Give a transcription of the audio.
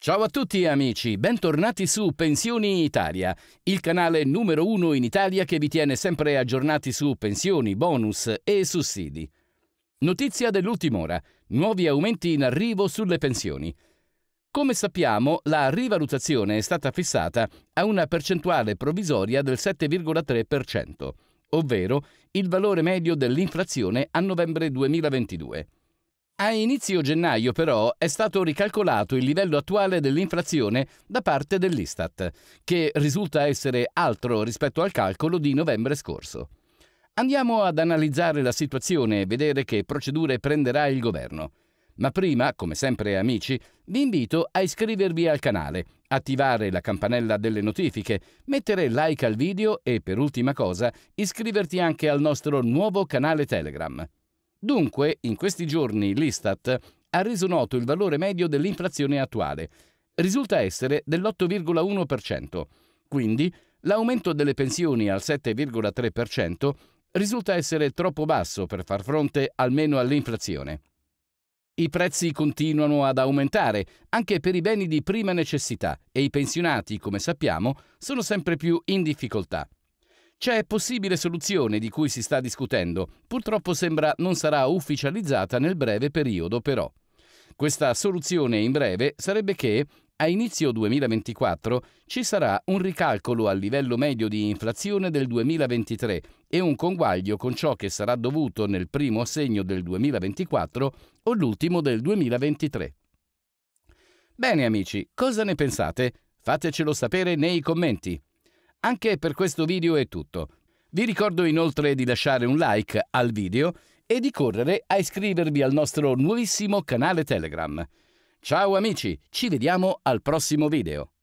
Ciao a tutti amici, bentornati su Pensioni Italia, il canale numero uno in Italia che vi tiene sempre aggiornati su pensioni, bonus e sussidi. Notizia dell'ultim'ora, nuovi aumenti in arrivo sulle pensioni. Come sappiamo, la rivalutazione è stata fissata a una percentuale provvisoria del 7,3%, ovvero il valore medio dell'inflazione a novembre 2022. A inizio gennaio però è stato ricalcolato il livello attuale dell'inflazione da parte dell'Istat, che risulta essere altro rispetto al calcolo di novembre scorso. Andiamo ad analizzare la situazione e vedere che procedure prenderà il governo. Ma prima, come sempre amici, vi invito a iscrivervi al canale, attivare la campanella delle notifiche, mettere like al video e per ultima cosa iscriverti anche al nostro nuovo canale Telegram. Dunque, in questi giorni l'Istat ha reso noto il valore medio dell'inflazione attuale. Risulta essere dell'8,1%. Quindi, l'aumento delle pensioni al 7,3% risulta essere troppo basso per far fronte almeno all'inflazione. I prezzi continuano ad aumentare anche per i beni di prima necessità e i pensionati, come sappiamo, sono sempre più in difficoltà. C'è possibile soluzione di cui si sta discutendo, purtroppo sembra non sarà ufficializzata nel breve periodo però. Questa soluzione in breve sarebbe che a inizio 2024 ci sarà un ricalcolo a livello medio di inflazione del 2023 e un conguaglio con ciò che sarà dovuto nel primo assegno del 2024 o l'ultimo del 2023. Bene amici, cosa ne pensate? Fatecelo sapere nei commenti. Anche per questo video è tutto. Vi ricordo inoltre di lasciare un like al video e di correre a iscrivervi al nostro nuovissimo canale Telegram. Ciao amici, ci vediamo al prossimo video.